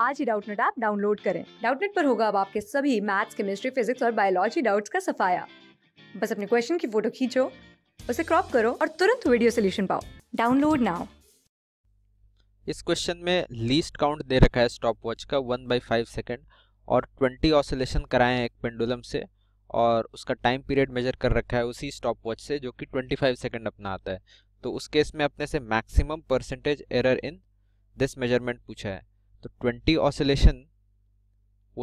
आज ही Doubtnut app download करें डाउटनेट पर होगा अब आपके सभी मैथ्स केमिस्ट्री फिजिक्स और बायोलॉजी डाउट्स का सफाया बस अपने क्वेश्चन की फोटो खींचो उसे क्रॉप करो और तुरंत वीडियो सोल्यूशन पाओ डाउनलोड नाउ इस क्वेश्चन में लीस्ट काउंट दे रखा है स्टॉप वॉच का वन बाई फाइव सेकेंड और ट्वेंटी ऑसिलेशन कराए हैं एक पेंडुलम से और उसका टाइम पीरियड मेजर कर रखा है उसी स्टॉप वॉच से जो कि ट्वेंटी फाइव सेकेंड अपना आता है तो उस केस में अपने से maximum percentage error in this measurement पूछा है तो 20 ऑसिलेशन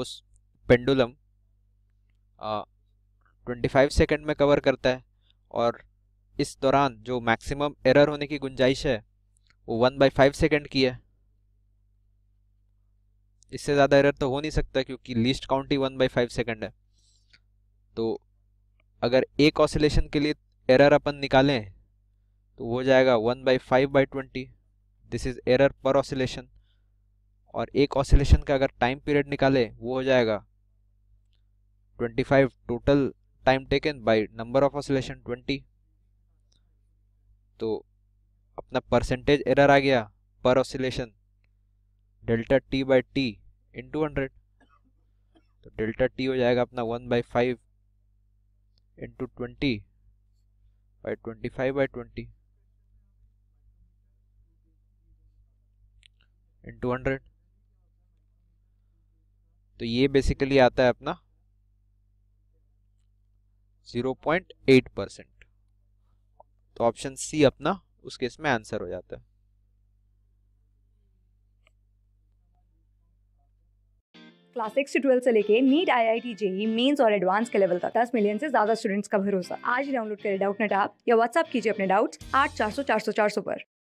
उस पेंडुलम ट्वेंटी फाइव सेकेंड में कवर करता है और इस दौरान जो मैक्सिमम एरर होने की गुंजाइश है वो वन बाई फाइव सेकेंड की है इससे ज़्यादा एरर तो हो नहीं सकता क्योंकि लीस्ट काउंट ही वन बाई फाइव सेकेंड है तो अगर एक ऑसिलेशन के लिए एरर अपन निकालें तो हो जाएगा one by five by twenty this is error पर ऑसिलेशन और एक ऑसिलेशन का अगर टाइम पीरियड निकाले वो हो जाएगा 25 total time taken by number of oscillation 20 तो अपना परसेंटेज एरर आ गया पर oscillation delta T by T into hundred तो डेल्टा टी हो जाएगा अपना one by five into twenty by twenty five by twenty into hundred तो ये बेसिकली आता है अपना 0.8 परसेंट तो ऑप्शन सी अपना उस केस में आंसर हो जाता है क्लास सिक्स से से लेके NEET I I T JEE mains और एडवांस के लेवल तक दस मिलियन से ज्यादा स्टूडेंट्स का भरोसा आज डाउनलोड करें डाउट नेट आप या व्हाट्सअप कीजिए अपने डाउट्स आठ चार सौ चार सौ चार सौ पर